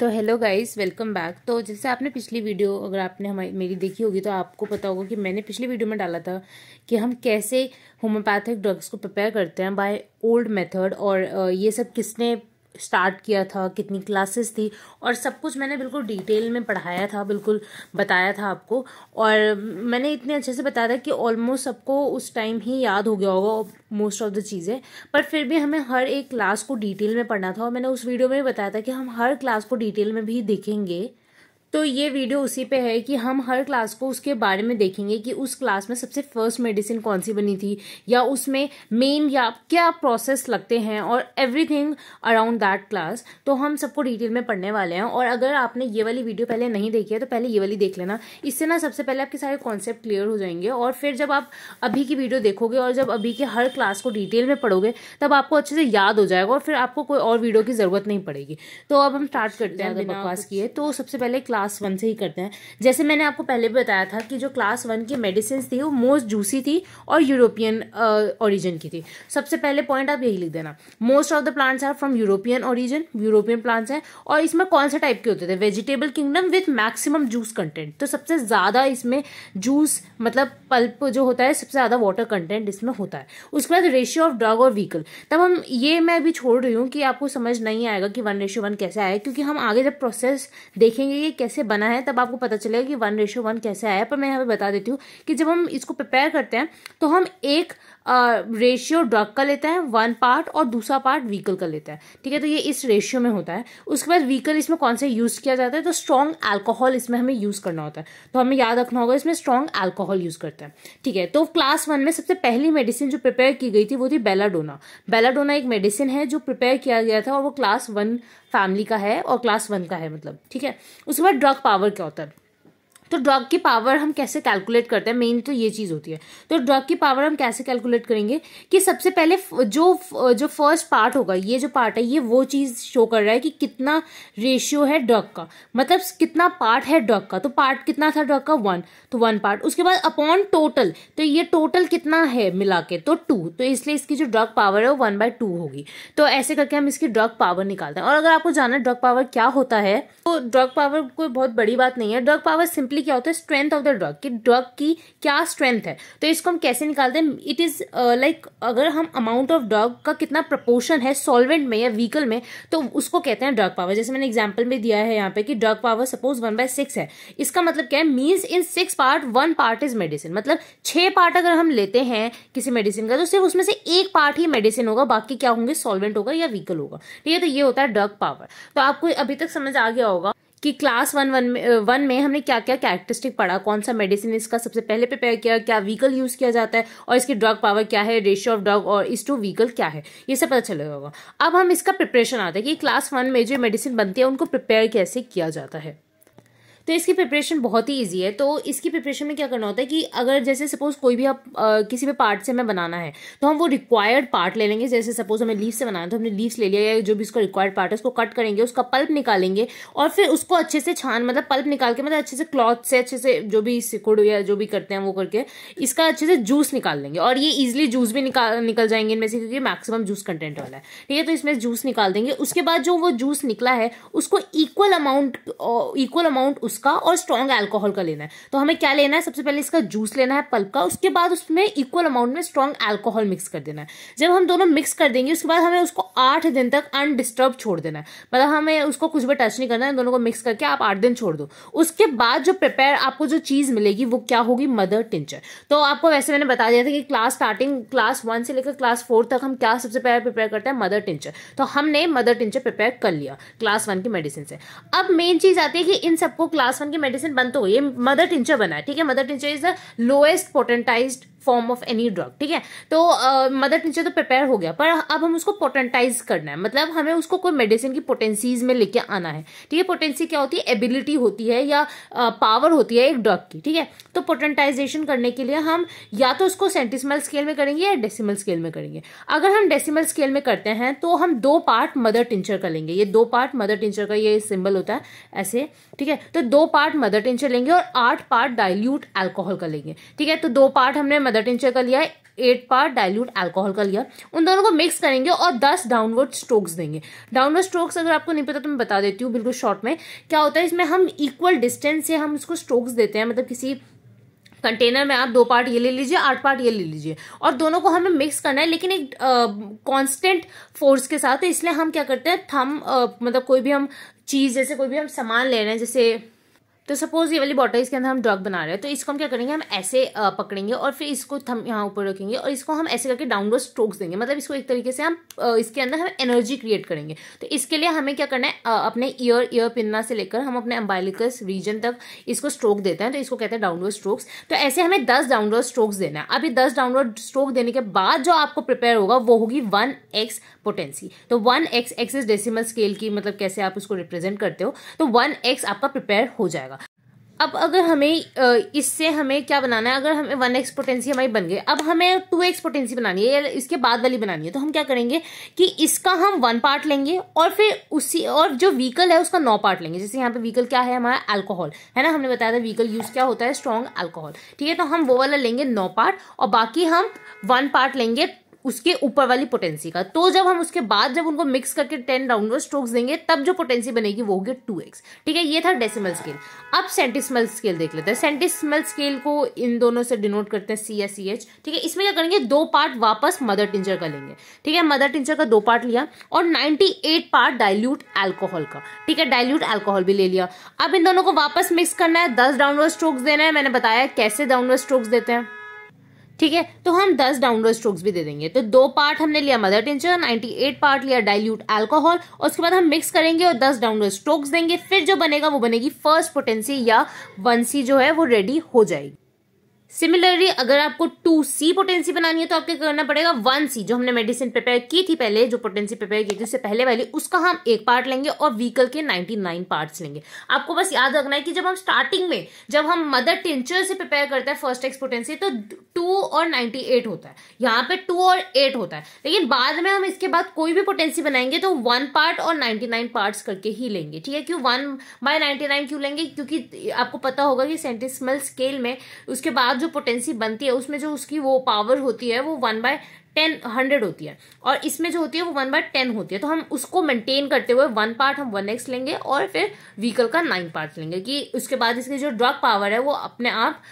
तो hello guys welcome back तो जैसे आपने पिछली वीडियो अगर आपने हमारी मेरी देखी होगी तो आपको पता होगा कि मैंने पिछली वीडियो में डाला था कि हम कैसे होम्योपैथिक ड्रग्स को प्रिपेयर करते हैं बाय ओल्ड मेथड और ये सब किसने स्टार्ट किया था कितनी क्लासेस थी और सब कुछ मैंने बिल्कुल डिटेल में पढ़ाया था बिल्कुल बताया था आपको और मैंने इतने अच्छे से बताया था कि ऑलमोस्ट सबको उस टाइम ही याद हो गया होगा मोस्ट ऑफ द चीज़ें पर फिर भी हमें हर एक क्लास को डिटेल में पढ़ना था और मैंने उस वीडियो में भी बताया था कि हम हर क्लास को डिटेल में भी देखेंगे तो ये वीडियो उसी पे है कि हम हर क्लास को उसके बारे में देखेंगे कि उस क्लास में सबसे फर्स्ट मेडिसिन कौन सी बनी थी या उसमें मेन या क्या प्रोसेस लगते हैं और एवरीथिंग अराउंड दैट क्लास तो हम सबको डिटेल में पढ़ने वाले हैं और अगर आपने ये वाली वीडियो पहले नहीं देखी है तो पहले ये वाली देख लेना इससे ना सबसे पहले आपके सारे कॉन्सेप्ट क्लियर हो जाएंगे और फिर जब आप अभी की वीडियो देखोगे और जब अभी के हर क्लास को डिटेल में पढ़ोगे तब आपको अच्छे से याद हो जाएगा और फिर आपको कोई और वीडियो की ज़रूरत नहीं पड़ेगी तो अब हम स्टार्ट करते हैं बकवास किए तो सबसे पहले क्लास क्लास वन से ही करते हैं जैसे मैंने आपको पहले भी बताया था कि जो क्लास वन की मेडिसिन थी वो मोस्ट जूसी थी और यूरोपियन ओरिजिन uh, की थी सबसे पहले पॉइंट आप यही लिख देना most of the plants are from European origin European plants हैं और इसमें कौन से टाइप के होते थे vegetable kingdom with maximum juice content तो सबसे ज़्यादा इसमें जूस मतलब पल्प जो होता है सबसे ज़्यादा वाटर कंटेंट इसमें होता है उसके बाद रेशियो ऑफ ड्रग और व्हीकल तब हम ये मैं अभी छोड़ रही हूँ कि आपको समझ नहीं आएगा कि वन रेशियो वन कैसे आया क्योंकि हम आगे जब प्रोसेस देखेंगे ये कैसे कैसे बना है तब आपको पता चलेगा कि वन रेशो वन कैसे आया पर मैं यहाँ पे बता देती हूँ कि जब हम इसको प्रिपेयर करते हैं तो हम एक रेशियो ड्रग का लेता है वन पार्ट और दूसरा पार्ट व्हीकल का लेता है ठीक है तो ये इस रेशियो में होता है उसके बाद व्हीकल इसमें कौन सा यूज़ किया जाता है तो स्ट्रॉन्ग अल्कोहल इसमें हमें यूज़ करना होता है तो हमें याद रखना होगा इसमें स्ट्रॉन्ग अल्कोहल यूज़ करते हैं ठीक है तो क्लास वन में सबसे पहली मेडिसिन जो प्रिपेयर की गई थी वो थी बेलाडोना बेलाडोना एक मेडिसिन है जो प्रिपेयर किया गया था और वो क्लास वन फैमिली का है और क्लास वन का है मतलब ठीक है उसके बाद ड्रग पावर क्या होता है तो ड्रॉप की पावर हम कैसे कैलकुलेट करते हैं मेन तो ये चीज़ होती है तो ड्रग की पावर हम कैसे कैलकुलेट करेंगे कि सबसे पहले जो जो फर्स्ट पार्ट होगा ये जो पार्ट है ये वो चीज़ शो कर रहा है कि कितना रेशियो है ड्रग का मतलब कितना पार्ट है ड्रग का तो पार्ट कितना था ड्रग का वन तो वन पार्ट उसके बाद अपॉन टोटल तो ये टोटल कितना है मिला के तो टू तो इसलिए इसकी जो ड्रग पावर है वो वन बाय टू होगी तो ऐसे करके हम इसकी ड्रग पावर निकालते हैं और अगर आपको जाना ड्रग पावर क्या होता है तो ड्रग पावर कोई बहुत बड़ी बात नहीं है ड्रग पावर सिंपली क्या होता है स्ट्रेंथ ऑफ द ड्रग कि ड्रग की क्या स्ट्रेंथ है तो इसको हम कैसे निकालते हैं इट इज़ लाइक अगर हम अमाउंट ऑफ ड्रग का कितना प्रपोर्शन है सॉल्वेंट में या व्हीकल में तो उसको कहते हैं ड्रग पावर जैसे मैंने एग्जाम्पल में दिया है यहाँ पे कि drug power suppose one by six है इसका मतलब क्या है means in six part one part is medicine मतलब छह पार्ट अगर हम लेते हैं किसी मेडिसिन का तो सिर्फ उसमें से एक पार्ट ही मेडिसिन होगा बाकी क्या होंगे सॉल्वेंट होगा या व्हीकल होगा ठीक है तो ये होता है ड्रग पावर तो आपको अभी तक समझ आ गया होगा कि क्लास वन वन में वन में हमने क्या क्या कैरेक्टरिस्टिक पढ़ा कौन सा मेडिसिन इसका सबसे पहले प्रिपेयर किया क्या व्हीकल यूज़ किया जाता है और इसकी ड्रग पावर क्या है रेशियो ऑफ ड्रग और इस टू व्हीकल क्या है ये सब पता चलेगा अब हम इसका प्रिपरेशन आता है कि क्लास वन में जो मेडिसिन बनती है उनको प्रिपेयर कैसे किया जाता है तो इसकी प्रिपरेशन बहुत ही ईजी है तो इसकी प्रिपरेशन में क्या करना होता है कि अगर जैसे सपोज़ कोई भी आप आ, किसी भी पार्ट से हमें बनाना है तो हम वो रिक्वायर्ड पार्ट ले लेंगे जैसे सपोज़ हमें लीव से बनाना है तो हमने लीव्स ले लिया या जो भी उसका रिक्वायर्ड पार्ट है उसको कट करेंगे उसका पल्प निकालेंगे और फिर उसको अच्छे से छान मतलब पल्प निकाल के मतलब अच्छे से क्लॉथ से अच्छे से जो भी सिकुड़ या जो भी करते हैं वो करके इसका अच्छे से जूस निकाल लेंगे और ये इजिली जूस भी निकाल निकल जाएंगे इनमें से क्योंकि मैक्सिमम जूस कंटेंट वाला है ठीक है तो इसमें जूस निकाल देंगे उसके बाद जो वो जूस निकला है उसको इक्वल अमाउंट इक्वल अमाउंट उस जूस का और स्ट्रॉन्ग एल्कोहल का लेना है तो हमें क्या लेना है सबसे पहले इसका जूस लेना है पल्प का उसके बाद उसमें इक्वल अमाउंट में स्ट्रॉन्ग एल्कोहल मिक्स कर देना है जब हम दोनों मिक्स कर देंगे उसके बाद हमें उसको आठ दिन तक अनडिस्टर्ब छोड़ देना है मतलब हमें उसको कुछ भी टच नहीं करना है दोनों को मिक्स करके आप आठ दिन छोड़ दो उसके बाद जो प्रिपेयर आपको जो चीज़ मिलेगी वो क्या होगी मदर टिंचर तो आपको वैसे मैंने बता दिया था कि क्लास स्टार्टिंग क्लास वन से लेकर क्लास फोर तक हम क्या सबसे पहले प्रिपेयर करते हैं मदर टिंचर तो हमने मदर टिंचर प्रिपेयर कर लिया क्लास वन की मेडिसिन से अब मेन चीज़ आती है कि इन सबको क्लास क्लास वन की मेडिसिन बंद तो हुई है मदर टिंचर बना है ठीक है mother tincture is the lowest potentized form of any drug ठीक है तो मदर नेचर तो प्रिपेयर हो गया पर अब हम उसको पोटेंटाइज करना है मतलब हमें उसको कोई मेडिसिन की पोटेंसीज में लेके आना है ठीक है पोटेंसी क्या होती है एबिलिटी होती है या पावर होती है एक ड्रग की ठीक है तो पोटेंटाइजेशन करने के लिए हम या तो उसको सेंटिसमल स्केल में करेंगे या डेसिमल स्केल में करेंगे अगर हम डेसिमल स्केल में करते हैं तो हम दो पार्ट मदर टिंचर का लेंगे ये दो पार्ट मदर टिंचर का ये सिंबल होता है ऐसे ठीक है तो दो पार्ट मदर टिंचर लेंगे और आठ पार्ट डाइल्यूट एल्कोहल का लेंगे ठीक है तो दो पार्ट हमने अदर टिंचर का लिया है एट पार डाइल्यूट अल्कोहल का लिया उन दोनों को मिक्स करेंगे और दस डाउनवर्ड स्ट्रोक्स देंगे डाउनवर्ड स्ट्रोक्स अगर आपको नहीं पता तो मैं बता देती हूँ बिल्कुल शॉर्ट में क्या होता है इसमें हम इक्वल डिस्टेंस से हम उसको स्ट्रोक्स देते हैं मतलब किसी कंटेनर में आप दो पार्ट ये ले लीजिए आठ पार्ट ये ले लीजिए और दोनों को हमें मिक्स करना है लेकिन एक कांस्टेंट फोर्स के साथ तो इसलिए हम क्या करते हैं थम आ, मतलब कोई भी हम चीज़ जैसे कोई भी हम सामान ले रहे हैं जैसे तो सपोज ये वाली बॉटल इसके अंदर हम ड्रग बना रहे हैं तो इसको हम क्या करेंगे हम ऐसे पकड़ेंगे और फिर इसको थम यहाँ ऊपर रखेंगे और इसको हम ऐसे करके डाउनलोड स्ट्रोक्स देंगे मतलब इसको एक तरीके से हम इसके अंदर हम एनर्जी क्रिएट करेंगे तो इसके लिए हमें क्या करना है अपने ईयर ईयर पिन्ना से लेकर हम अपने अम्बाइलिकस रीजन तक इसको स्ट्रोक देते हैं तो इसको कहते हैं डाउनलोड स्ट्रोक्स तो ऐसे हमें दस डाउनलोड स्ट्रोक्स देना है अभी दस डाउनलोड स्ट्रोक देने के बाद जो आपको प्रिपेयर होगा वो होगी वन एक्स पोटेंसी तो one X X decimal scale की मतलब कैसे आप उसको रिप्रेजेंट करते हो तो वन एक्स आपका प्रिपेयर हो जाएगा अब अगर हमें इससे हमें क्या बनाना है अगर हमें वन एक्स पोटेंसी हमारी बन गई अब हमें टू एक्स पोटेंसी बनानी है या इसके बाद वाली बनानी है तो हम क्या करेंगे कि इसका हम वन पार्ट लेंगे और फिर उसी और जो व्हीकल है उसका नौ पार्ट लेंगे जैसे यहाँ पे व्हीकल क्या है हमारा अल्कोहल है ना हमने बताया था व्हीकल यूज़ क्या होता है स्ट्रॉन्ग अल्कोहल ठीक है तो हम वो वाला लेंगे नौ पार्ट और बाकी हम वन पार्ट लेंगे उसके ऊपर वाली पोटेंसी का तो जब हम उसके बाद जब उनको मिक्स करके टेन राउंड स्ट्रोक्स देंगे तब जो पोटेंसी बनेगी वो होगी टू एक्स ठीक है ये था डेसिमल स्केल अब सेंटिसमल स्केल देख लेते हैं सेंटिसमल स्केल को इन दोनों से डिनोट करते हैं सी एस सी एच ठीक है इसमें क्या करेंगे दो पार्ट वापस मदर टिंचर का लेंगे ठीक है मदर टिंचर का दो पार्ट लिया और ninety eight part dilute alcohol का ठीक है डायल्यूट एल्कोहल भी ले लिया अब इन दोनों को वापस मिक्स करना है दस डाउनवर्ड स्ट्रोक्स देना है मैंने बताया कैसे डाउनवर्ड स्ट्रोक्स देते हैं ठीक है तो हम 10 डाउनवर्ड स्ट्रोक्स भी दे देंगे तो दो पार्ट हमने लिया मदर टेंचर 98 पार्ट लिया डाइल्यूट अल्कोहल और उसके बाद हम मिक्स करेंगे और 10 डाउनवर्ड स्ट्रोक्स देंगे फिर जो बनेगा वो बनेगी फर्स्ट पोटेंसी या वंसी जो है वो रेडी हो जाएगी सिमिलरली अगर आपको टू सी पोटेंसी बनानी है तो आपको करना पड़ेगा वन सी जो हमने मेडिसिन प्रिपेयर की थी पहले जो पोटेंसी प्रिपेयर की थी उससे पहले वाली उसका हम एक पार्ट लेंगे और व्हीकल के 99 पार्ट्स लेंगे आपको बस याद रखना है कि जब हम स्टार्टिंग में जब हम मदर टेंचर से प्रिपेयर करते हैं फर्स्ट एक्स पोटेंसी तो टू और नाइन्टी एट होता है यहाँ पे टू और एट होता है लेकिन बाद में हम इसके बाद कोई भी पोटेंसी बनाएंगे तो वन पार्ट और नाइन्टी नाइन पार्ट्स करके ही लेंगे ठीक है क्यों वन बाय नाइन्टी नाइन क्यों लेंगे क्योंकि आपको पता होगा कि सेंटिसमल स्केल में उसके बाद जो पोटेंसी बनती है उसमें जो उसकी वो पावर होती है वो वन बाय टेन हंड्रेड होती है और इसमें जो होती है वो वन बाय टेन होती है तो हम उसको मेंटेन करते हुए वन पार्ट हम वन एक्स लेंगे और फिर व्हीकल का नाइन पार्ट लेंगे कि उसके बाद इसकी जो ड्रग पावर है वो अपने आप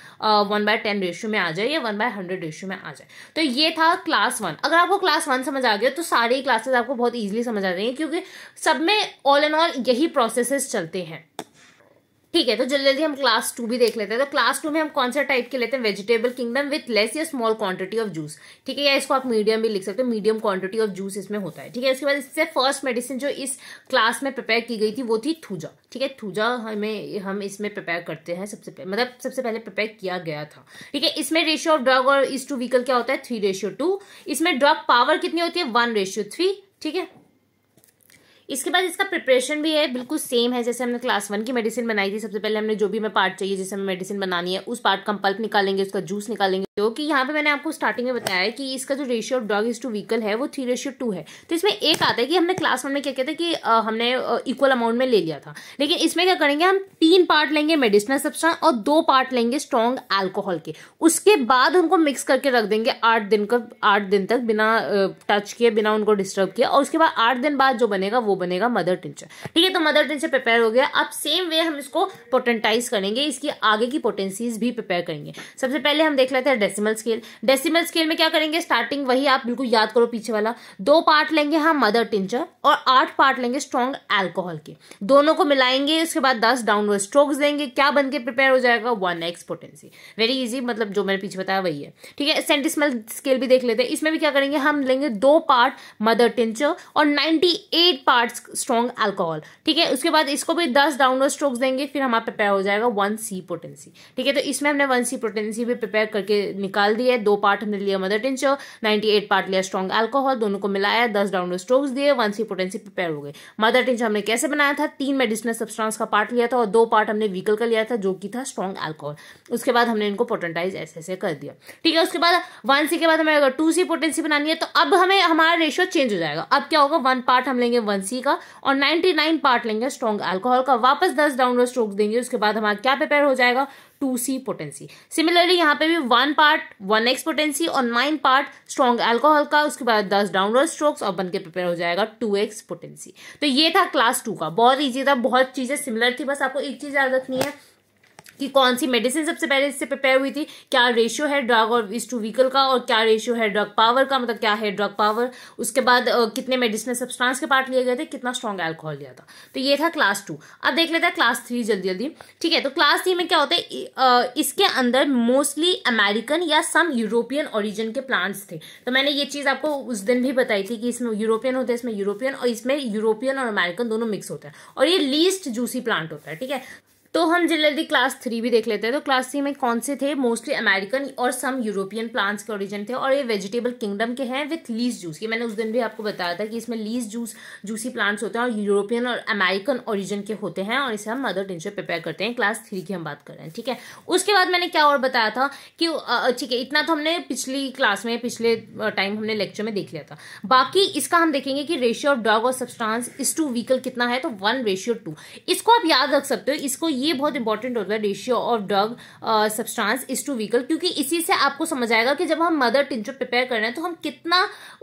वन बाय टेन रेशियो में आ जाए या वन बाय हंड्रेड रेशियो में आ जाए तो ये था क्लास वन अगर आपको क्लास वन समझ आ गया तो सारे क्लासेस आपको बहुत ईजिली समझ आ जाएंगे क्योंकि सब में ऑल एंड ऑल यही प्रोसेसेस चलते हैं ठीक है तो जल्दी जल्दी हम क्लास टू भी देख लेते हैं तो क्लास टू में हम कौन सा टाइप के लेते हैं वेजिटेबल किंगडम विथ लेस या स्मॉल क्वांटिटी ऑफ जूस ठीक है या इसको आप मीडियम भी लिख सकते हो मीडियम क्वांटिटी ऑफ जूस इसमें होता है ठीक है उसके बाद इससे फर्स्ट मेडिसिन जो इस क्लास में प्रिपेयर की गई थी वो थी थूजा ठीक है थूजा हमें हम इसमें प्रिपेयर करते हैं सबसे पहले मतलब सबसे पहले प्रिपेयर किया गया था ठीक है इसमें रेशियो ऑफ ड्रग और इस टू व्हीकल क्या होता है थ्री रेशियो टू इसमें ड्रग पावर कितनी होती है वन रेशियो थ्री ठीक है इसके बाद इसका प्रिपरेशन भी है बिल्कुल सेम है जैसे हमने क्लास वन की मेडिसिन बनाई थी सबसे पहले हमने जो भी हमें पार्ट चाहिए जैसे हमें मेडिसिन बनानी है उस पार्ट का हम पल्प निकालेंगे उसका जूस निकालेंगे जो कि यहाँ पे मैंने आपको स्टार्टिंग में बताया कि इसका जो ratio of drug is to vehicle है वो थ्री रेशियो टू है तो इसमें एक आता है कि हमने क्लास वन में क्या कहते हैं कि हमने इक्वल अमाउंट में ले लिया था लेकिन इसमें क्या करेंगे हम तीन पार्ट लेंगे मेडिसिनल सब्सटेंस और दो पार्ट लेंगे स्ट्रॉन्ग एल्कोहल के उसके बाद उनको मिक्स करके रख देंगे आठ दिन का आठ दिन तक बिना टच किए बिना उनको डिस्टर्ब किया और उसके बाद आठ दिन बाद जो बनेगा वो बनेगा मदर टिंचर ठीक है तो मदर टिंचर प्रिपेयर हो गया अब सेम वे हम इसको पोटेंटाइज करेंगे इसकी आगे की पोटेंसीज भी प्रिपेयर करेंगे सबसे पहले हम देख लेते हैं डेसिमल स्केल डेसिमल स्केल में क्या करेंगे स्टार्टिंग वही आप बिल्कुल याद करो पीछे वाला दो पार्ट लेंगे हम मदर टिंचर और आठ पार्ट लेंगे स्ट्रॉन्ग एल्कोहल के दोनों को मिलाएंगे उसके बाद दस डाउनवर्ड स्ट्रोक्स देंगे क्या बन के प्रिपेयर हो जाएगा one X potency very easy मतलब जो मैंने पीछे बताया वही है ठीक है सेंटिसमल स्केल भी देख लेते हैं इसमें भी क्या करेंगे हम लेंगे दो पार्ट मदर टिंचर और ninety eight part hard strong alcohol ठीक है उसके बाद इसको भी दस डाउनवर्ड स्ट्रोक्स देंगे फिर हमारा प्रिपेयर हो जाएगा वन सी पोटेंसी ठीक है तो इसमें हमने वन सी पोटेंसी भी प्रिपेयर करके निकाल दिया दो पार्ट हमने लिया mother tincture ninety eight part लिया स्ट्रॉन्ग अल्कोहल दोनों को मिलाया दस डाउनवर्ड स्ट्रोक्स दिए वन सी पोटेंसी प्रिपेयर हो गई मदर टेंचर हमने कैसे बनाया था तीन मेडिसिनल सब्सटेंस का पार्ट लिया था और दो पार्ट हमने व्हीकल का लिया था जो कि था स्ट्रॉन्ग एल्कोहल उसके बाद हमने इनको पोटेंटाइज ऐसे ऐसे कर दिया ठीक है उसके बाद वन सी के बाद हमें अगर टू सी पोटेंसी बनानी है तो अब हमें हमारा रेशियो चेंज हो जाएगा अब क्या होगा वन पार्ट हम लेंगे वन सी सी का और 99 पार्ट लेंगे स्ट्रॉन्ग अल्कोहल का वापस 10 डाउनवर्ड स्ट्रोक देंगे उसके बाद हमारा क्या प्रिपेयर हो जाएगा टू सी पोटेंसी सिमिलरली यहाँ पे भी one part one X potency और नाइन पार्ट स्ट्रॉन्ग अल्कोहल का उसके बाद दस डाउनवर्ड स्ट्रोक्स और बन के प्रिपेयर हो जाएगा टू एक्स पोटेंसी तो ये था क्लास टू का बहुत ईजी था बहुत चीज़ें सिमिलर थी बस आपको एक चीज़ याद रखनी है कि कौन सी मेडिसिन सबसे पहले इससे प्रिपेयर हुई थी क्या रेशियो है ड्रग और इस टू व्हीकल का और क्या रेशियो है ड्रग पावर का मतलब क्या है ड्रग पावर उसके बाद कितने मेडिसिनल सब्सटेंस के पार्ट लिए गए थे कितना स्ट्रॉन्ग एल्कोहल लिया था तो ये था क्लास टू अब देख लेते हैं क्लास थ्री जल्दी जल्दी ठीक है तो क्लास थ्री में क्या होता है इसके अंदर मोस्टली अमेरिकन या सम यूरोपियन ओरिजिन के प्लांट्स थे तो मैंने ये चीज़ आपको उस दिन भी बताई थी कि इसमें यूरोपियन होते हैं इसमें यूरोपियन और इसमें यूरोपियन और अमेरिकन दोनों मिक्स होते हैं और ये लीस्ट जूसी प्लांट होता है ठीक है तो हम जल्दी क्लास थ्री भी देख लेते हैं तो क्लास थ्री में कौन से थे मोस्टली अमेरिकन और सम यूरोपियन प्लांट्स के ओरिजिन थे और ये वेजिटेबल किंगडम के हैं विथ लीज जूस ये मैंने उस दिन भी आपको बताया था कि इसमें लीज जूस जूसी प्लांट्स होते हैं और यूरोपियन और अमेरिकन ओरिजिन के होते हैं और इसे हम मदर टेंशन प्रिपेयर करते हैं क्लास थ्री की हम बात कर रहे हैं ठीक है उसके बाद मैंने क्या और बताया था कि ठीक है इतना तो हमने पिछली क्लास में पिछले टाइम हमने लेक्चर में देख लिया था बाकी इसका हम देखेंगे कि रेशियो ऑफ डॉग और सब्सटांस इस टू व्हीकल कितना है तो वन रेशियो टू इसको आप याद रख सकते हो इसको ये बहुत इंपॉर्टेंट होता है ratio of drug substance is to vehicle क्योंकि इसी से आपको समझ आएगा कि जब हम मदर टिंचर प्रिपेयर कर रहे हैं तो हम कितना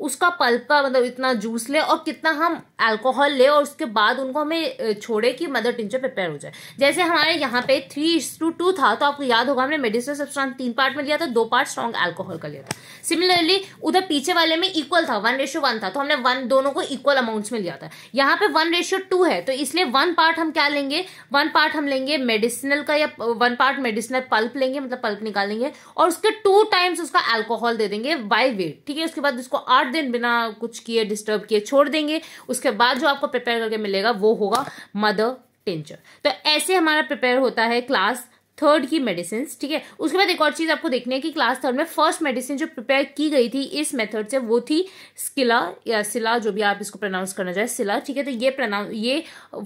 उसका पल्प का मतलब इतना जूस ले और कितना हम अल्कोहल ले और उसके बाद उनको हमें uh, छोड़े कि मदर टिंचर प्रिपेयर हो जाए जैसे हमारे यहाँ पे थ्री टू टू था तो आपको याद होगा हमने मेडिसिनल सब्सटेंस तीन पार्ट में लिया था दो पार्ट स्ट्रॉन्ग एल्कोहल का लिया था सिमिलरली उधर पीछे वाले में इक्वल था वन रेशियो वन था तो हमने वन दोनों को इक्वल अमाउंट्स में लिया था यहाँ पे वन रेशियो टू है तो इसलिए वन पार्ट हम क्या लेंगे वन पार्ट हम लेंगे लेंगे मेडिसिनल का या वन पार्ट मेडिसिनल पल्प लेंगे मतलब पल्प निकालेंगे और उसके टू टाइम्स उसका अल्कोहल दे देंगे बाय वेट ठीक है उसके बाद उसको आठ दिन बिना कुछ किए डिस्टर्ब किए छोड़ देंगे उसके बाद जो आपको प्रिपेयर करके मिलेगा वो होगा मदर टेंचर तो ऐसे हमारा प्रिपेयर होता है क्लास थर्ड की मेडिसिन ठीक है उसके बाद एक और चीज़ आपको देखनी है कि क्लास थर्ड में फर्स्ट मेडिसिन जो प्रिपेयर की गई थी इस मेथड से वो थी स्किला या सिला जो भी आप इसको प्रोनाउंस करना चाहे सिला ठीक है तो ये प्रोनाउंस ये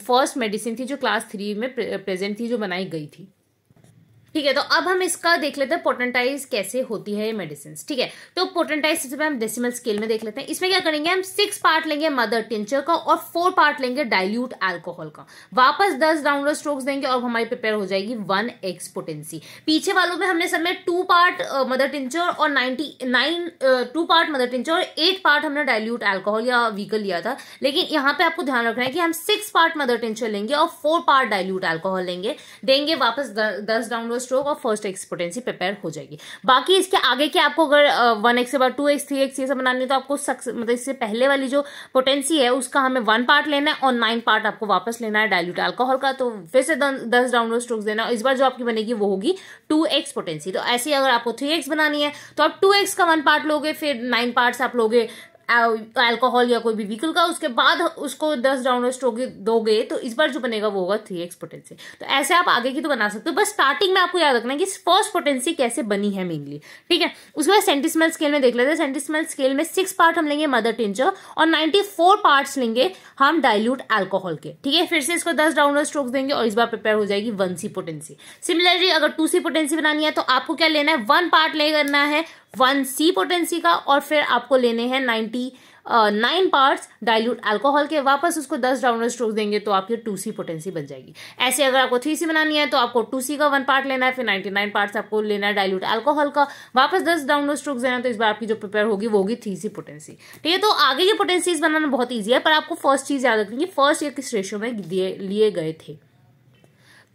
फर्स्ट मेडिसिन थी जो क्लास थ्री में प्रेजेंट थी जो बनाई गई थी ठीक है तो अब हम इसका देख लेते हैं पोटेंटाइज कैसे होती है ये मेडिसिन ठीक है तो पोटेंटाइज सबसे पहले हम डेसिमल स्केल में देख लेते हैं इसमें क्या करेंगे हम सिक्स पार्ट लेंगे मदर टिंचर का और फोर पार्ट लेंगे डाइल्यूट एल्कोहल का वापस दस डाउनलोड स्ट्रोक्स देंगे और हमारी प्रिपेयर हो जाएगी वन एक्स पोटेंसी पीछे वालों में हमने समय टू पार्ट मदर टिंचर और ninety nine two part mother tincture और एट पार्ट हमने डायल्यूट एल्कोहल या व्हीकल लिया था लेकिन यहाँ पे आपको ध्यान रखना है कि हम सिक्स पार्ट मदर टिंचर लेंगे और फोर पार्ट डायल्यूट एल्कोहल लेंगे देंगे वापस दस डाउनलोड फर्स्ट रो और फर्स्ट एक्सपोर्टेंसी प्रिपेयर हो जाएगी बाकी इसके आगे के आपको अगर वन एक्स के बाद टू एक्स थ्री एक्स ये सब बनानी तो आपको सक्स मतलब इससे पहले वाली जो पोटेंसी है उसका हमें वन पार्ट लेना है और नाइन पार्ट आपको वापस लेना है डायल्यूट अल्कोहल का तो फिर से दस डाउनलोड स्ट्रोक्स देना इस बार जो आपकी बनेगी वो होगी टू एक्स पोटेंसी तो ऐसे अगर आपको थ्री एक्स बनानी है तो आप टू एक्स का वन पार्ट लोगे फिर नाइन पार्ट्स आप लोगे अल्कोहल या कोई भी व्हीकल का उसके बाद उसको दस डाउन दोगे दोगे तो इस बार जो बनेगा वो होगा थ्री एक्स पोटेंसी तो ऐसे आप आगे की तो बना सकते हो बस स्टार्टिंग में आपको याद रखना है कि फर्स्ट पोटेंसी कैसे बनी है मेनली ठीक है उसके बाद सेंटिसमल स्केल में देख लेते हैं सेंटिसमल स्केल में सिक्स पार्ट हम लेंगे मदर टेंचर और नाइन्टी फोर लेंगे हम डायल्यूट एल्कोहल के ठीक है फिर से इसको दस डाउन स्ट्रोक देंगे और इस बार प्रिपेयर हो जाएगी वन सी पोटेंसी सिमिलरली अगर टू सी पोटेंसी बनानी है तो आपको क्या लेना है वन पार्ट ले करना है वन सी पोटेंसी का और फिर आपको लेने हैं nine twenty nine parts dilute alcohol के वापस उसको दस डाउनर स्ट्रोक देंगे तो आपकी टू सी पोटेंसी बन जाएगी ऐसे अगर आपको थ्री सी बनानी है तो आपको टू सी का वन पार्ट लेना है फिर नाइन्टी नाइन पार्ट्स आपको लेना है डायल्यूट अल्कोहल का वापस दस डाउनर स्ट्रोक देना तो इस बार आपकी जो प्रिपेयर होगी वो होगी थ्री सी पोटेंसी ठीक है तो आगे की पोटेंसीज बनाना बहुत ईजी है पर आपको फर्स्ट चीज याद रखनी है फर्स्ट ये किस रेशियो में लिए गए थे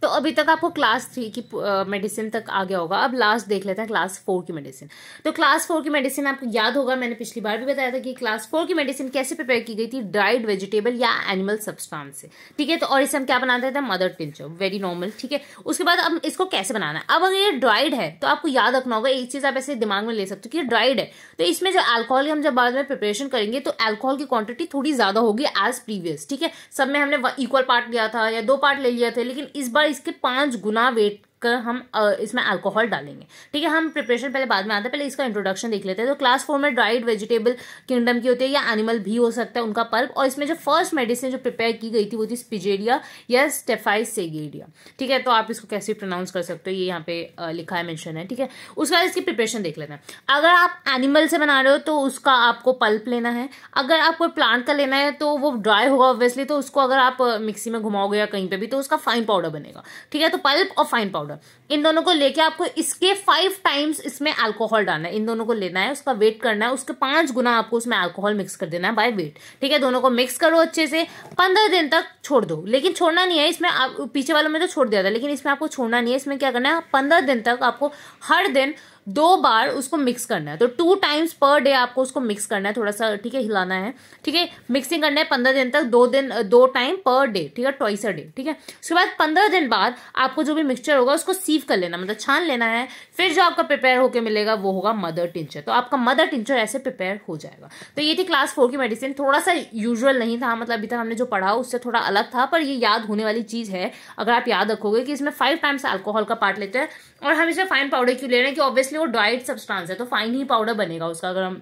तो अभी तक आपको क्लास थ्री की मेडिसिन तक आ गया होगा अब लास्ट देख लेते हैं क्लास फोर की मेडिसिन तो क्लास फोर की मेडिसिन आपको याद होगा मैंने पिछली बार भी बताया था कि क्लास फोर की मेडिसिन कैसे प्रिपेयर की गई थी ड्राइड वेजिटेबल या एनिमल सब्सटांस से ठीक है तो और इसे हम क्या बनाते थे मदर टिल्चर वेरी नॉर्मल ठीक है उसके बाद अब इसको कैसे बनाना है अब अगर ये ड्राइड है तो आपको याद रखना होगा एक चीज़ आप ऐसे दिमाग में ले सकते हो कि ड्राइड है तो इसमें जो एल्कोहल हम जब बाद में प्रिपरेशन करेंगे तो एल्कोहल की क्वांटिटी थोड़ी ज़्यादा होगी एज प्रीवियस ठीक है सब में हमने इक्वल पार्ट लिया था या दो पार्ट ले लिया था लेकिन इस बार इसके पांच गुना वेट कर हम इसमें अल्कोहल डालेंगे ठीक है हम प्रिपरेशन पहले बाद में आते हैं पहले इसका इंट्रोडक्शन देख लेते हैं तो क्लास फोर में ड्राइड वेजिटेबल किंगडम की होती है या एनिमल भी हो सकता है उनका पल्प और इसमें जो फर्स्ट मेडिसिन जो प्रिपेयर की गई थी वो थी स्पिजेरिया या स्टेफाइस सेगेरिया ठीक है तो आप इसको कैसे प्रोनाउंस कर सकते हो ये यहाँ पे लिखा है मैंशन है ठीक है उसके बाद इसकी प्रिपरेशन देख लेते हैं अगर आप एनिमल से बना रहे हो तो उसका आपको पल्प लेना है अगर आपको प्लांट का लेना है तो वो ड्राई होगा ऑब्वियसली तो उसको अगर आप मिक्सी में घुमाओगे या कहीं पर भी तो उसका फाइन पाउडर बनेगा ठीक है तो पल्प और फाइन पाउडर पाउडर इन दोनों को लेके आपको इसके फाइव टाइम्स इसमें अल्कोहल डालना है इन दोनों को लेना है उसका वेट करना है उसके पांच गुना आपको उसमें अल्कोहल मिक्स कर देना है बाय वेट ठीक है दोनों को मिक्स करो अच्छे से पंद्रह दिन तक छोड़ दो लेकिन छोड़ना नहीं है इसमें पीछे वालों में तो छोड़ दिया था लेकिन इसमें आपको छोड़ना नहीं है इसमें क्या करना है पंद्रह दिन तक आपको हर दिन दो बार उसको मिक्स करना है तो टू टाइम्स पर डे आपको उसको मिक्स करना है थोड़ा सा ठीक है हिलाना है ठीक है मिक्सिंग करना है पंद्रह दिन तक दो दिन दो टाइम पर डे ठीक है ट्वाइस अ डे ठीक है उसके बाद पंद्रह दिन बाद आपको जो भी मिक्सचर होगा उसको सीव कर लेना मतलब छान लेना है फिर जो आपका प्रिपेयर होकर मिलेगा वो होगा मदर टिंचर तो आपका मदर टिंचर ऐसे प्रिपेयर हो जाएगा तो ये थी क्लास फोर की मेडिसिन थोड़ा सा यूजल नहीं था मतलब अभी तक हमने जो पढ़ा उससे थोड़ा अलग था पर ये याद होने वाली चीज़ है अगर आप याद रखोगे कि इसमें फाइव टाइम्स अल्कोहल का पार्ट लेते हैं और हम इसमें फाइन पाउडर क्यों ले रहे हैं कि ऑब्वियसली वो डाइट सब्सटेंस है तो फाइन ही पाउडर बनेगा उसका अगर हम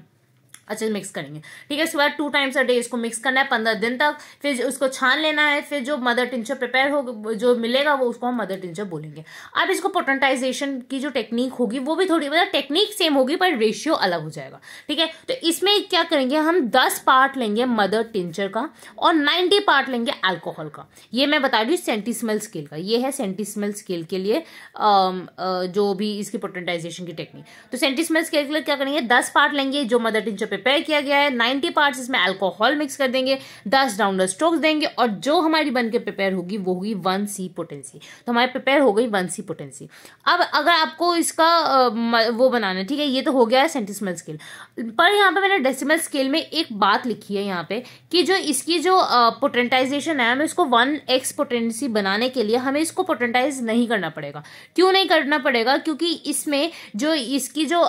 अच्छे से मिक्स करेंगे ठीक है इसके बाद टू टाइम्स अ डे इसको मिक्स करना है पंद्रह दिन तक फिर उसको छान लेना है फिर जो मदर टिंचर प्रिपेयर हो जो मिलेगा वो उसको हम मदर टिंचर बोलेंगे अब इसको पोटेंटाइजेशन की जो टेक्निक होगी वो भी थोड़ी मतलब टेक्निक सेम होगी पर रेशियो अलग हो जाएगा ठीक है तो इसमें क्या करेंगे हम दस पार्ट लेंगे मदर टिंचर का और नाइन्टी पार्ट लेंगे एल्कोहल का ये मैं बता रही हूँ सेंटिसमल स्केल का ये है सेंटिसमल स्केल के लिए जो भी इसकी पोटेंटाइजेशन की टेक्निक तो सेंटिसमल स्केल के लिए क्या करेंगे दस पार्ट लेंगे जो मदर टिंचर प्रिपेयर किया गया है नाइन्टी पार्ट्स इसमें अल्कोहल मिक्स कर देंगे दस डाउनर स्ट्रोक्स देंगे और जो हमारी बन के प्रिपेयर होगी वो होगी वन सी पोटेंसी तो हमारी प्रिपेयर हो गई वन सी पोटेंसी अब अगर आपको इसका वो बनाना ठीक है ये तो हो गया है सेंटिसमल स्केल पर यहाँ पे मैंने डेसिमल स्केल में एक बात लिखी है यहाँ पे कि जो इसकी जो पोटेंटाइजेशन है हमें इसको वन एक्स पोटेंसी बनाने के लिए हमें इसको पोटेंटाइज नहीं करना पड़ेगा क्यों नहीं करना पड़ेगा क्योंकि इसमें जो इसकी जो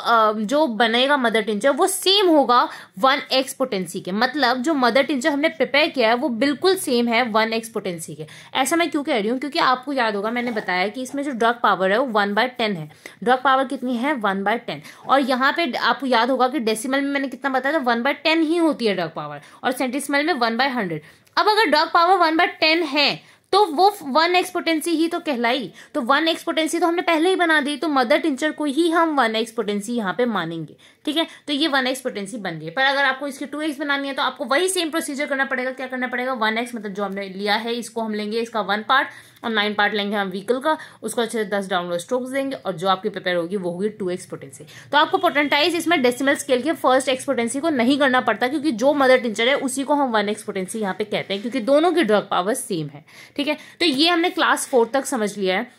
जो बनेगा मदर टिंचर वो सेम होगा होगा वन एक्स पोटेंसी के मतलब जो मदर टिंचर हमने प्रिपेयर किया है वो बिल्कुल सेम है वन एक्स पोटेंसी के ऐसा मैं क्यों कह रही हूँ क्योंकि आपको याद होगा मैंने बताया कि इसमें जो ड्रग पावर है वो वन बाय टेन है ड्रग पावर कितनी है वन बाय टेन और यहाँ पे आपको याद होगा कि डेसीमल में मैंने कितना बताया था वन बाय टेन ही होती है ड्रग पावर और सेंटिसमल में वन बाय हंड्रेड अब अगर drug power one by ten है तो वो वन एक्सपोटेंसी ही तो कहलाई तो वन एक्सपोटेंसी तो हमने पहले ही बना दी तो मदर टिंचर को ही हम वन एक्सपोटेंसी यहाँ पे मानेंगे ठीक है तो ये वन एक्स पोटेंसी बन गई पर अगर आपको इसकी टू एक्स बनानी है तो आपको वही सेम प्रोसीजर करना पड़ेगा क्या करना पड़ेगा वन एक्स मतलब जो हमने लिया है इसको हम लेंगे इसका वन पार्ट और नाइन पार्ट लेंगे हम व्हीकल का उसको अच्छे से दस डाउनलोड स्ट्रोक्स देंगे और जो आपकी प्रिपेयर होगी वो होगी टू एक्सपोटेंसी तो आपको पोटेंटाइज इसमें डेसिमल स्केल के फर्स्ट एक्सपोटेंसी को नहीं करना पड़ता क्योंकि जो मदर टीचर है उसी को हम वन एक्सपोटेंसी यहाँ पे कहते हैं क्योंकि दोनों की ड्रग पावर सेम है ठीक है तो ये हमने क्लास फोर तक समझ लिया है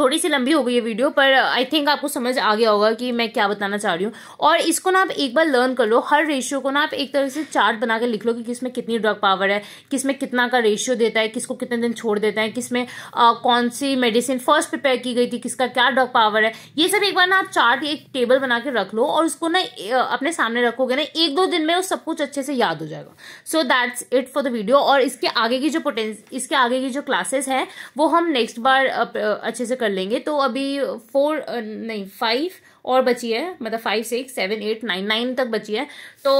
थोड़ी सी लंबी हो गई है वीडियो पर आई थिंक आपको समझ आ गया होगा कि मैं क्या बताना चाह रही हूँ और इसको ना आप एक बार लर्न कर लो हर रेशियो को ना आप एक तरह से चार्ट बना के लिख लो कि किसमें कितनी ड्रग पावर है किसमें कितना का रेशियो देता है किसको कितने दिन छोड़ देता है किसमें कौन सी मेडिसिन फर्स्ट प्रिपेयर की गई थी किसका क्या ड्रग पावर है ये सब एक बार ना आप चार्ट एक टेबल बना के रख लो और उसको ना अपने सामने रखोगे ना एक दो दिन में वो सब कुछ अच्छे से याद हो जाएगा so that's it for the video और इसके आगे की जो पोटेंस इसके आगे की जो क्लासेस है वो हम नेक्स्ट बार अच्छे से कर कर लेंगे तो अभी फोर नहीं फाइव और बची है मतलब five six seven eight nine nine तक बची है तो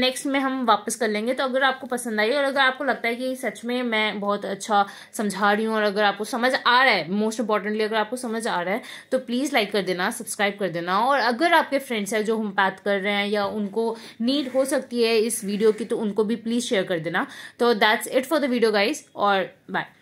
नेक्स्ट में हम वापस कर लेंगे तो अगर आपको पसंद आई और अगर आपको लगता है कि सच में मैं बहुत अच्छा समझा रही हूँ और अगर आपको समझ आ रहा है मोस्ट इंपॉर्टेंटली अगर आपको समझ आ रहा है तो प्लीज़ लाइक कर देना सब्सक्राइब कर देना और अगर आपके फ्रेंड्स हैं जो हम बात कर रहे हैं या उनको नीड हो सकती है इस वीडियो की तो उनको भी प्लीज़ शेयर कर देना तो that's it for the video guys और बाय